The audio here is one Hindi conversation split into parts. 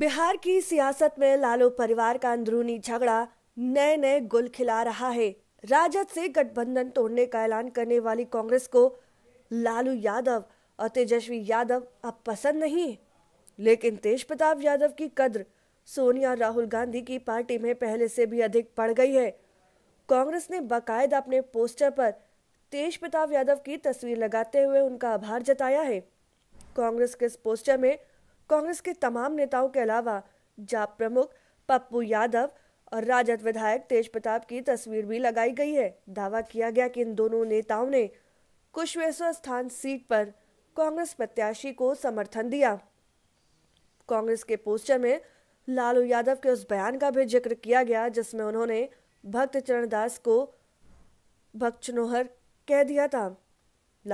बिहार की सियासत में लालू परिवार का अंदरूनी झगड़ा नए नए गुल खिला रहा है राजद से गठबंधन तोड़ने का ऐलान करने वाली कांग्रेस को लालू यादव और तेजस्वी यादव अब पसंद नहीं लेकिन तेज प्रताप यादव की कद्र सोनिया राहुल गांधी की पार्टी में पहले से भी अधिक पड़ गई है कांग्रेस ने बाकायदा अपने पोस्टर पर तेज प्रताप यादव की तस्वीर लगाते हुए उनका आभार जताया है कांग्रेस के इस पोस्टर में कांग्रेस के तमाम नेताओं के अलावा जाप प्रमुख पप्पू यादव और राजद विधायक तेज प्रताप की तस्वीर भी लगाई गई है दावा किया गया कि इन दोनों नेताओं ने कुशवेश्वर स्थान सीट पर कांग्रेस प्रत्याशी को समर्थन दिया कांग्रेस के पोस्टर में लालू यादव के उस बयान का भी जिक्र किया गया जिसमें उन्होंने भक्त चरण दास को भक्त चनोहर कह दिया था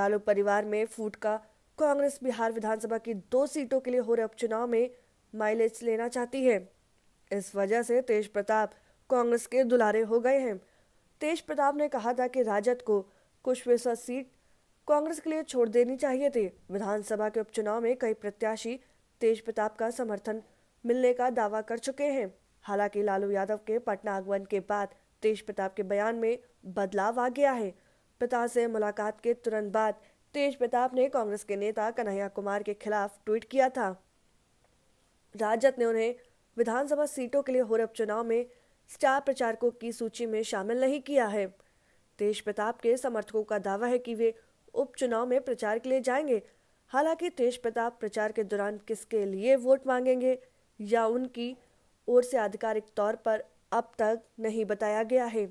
लालू परिवार में फूट का कांग्रेस बिहार विधानसभा की दो सीटों के लिए हो रहे उपचुनाव में माइलेज लेना चाहती है इस वजह से तेज प्रताप कांग्रेस के दुलारे हो गए हैं तेज प्रताप ने कहा था कि राजद को कुशवेश्वर सीट कांग्रेस के लिए छोड़ देनी चाहिए थी विधानसभा के उपचुनाव में कई प्रत्याशी तेज प्रताप का समर्थन मिलने का दावा कर चुके हैं हालांकि लालू यादव के पटना आगमन के बाद तेज प्रताप के बयान में बदलाव आ गया है पिता से मुलाकात के तुरंत बाद तेज प्रताप ने कांग्रेस के नेता कन्हैया कुमार के खिलाफ ट्वीट किया था राजद ने उन्हें विधानसभा सीटों के लिए हो रहे उपचुनाव में स्टार प्रचारकों की सूची में शामिल नहीं किया है तेज प्रताप के समर्थकों का दावा है कि वे उपचुनाव में प्रचार के लिए जाएंगे हालांकि तेज प्रताप प्रचार के दौरान किसके लिए वोट मांगेंगे या उनकी ओर से आधिकारिक तौर पर अब तक नहीं बताया गया है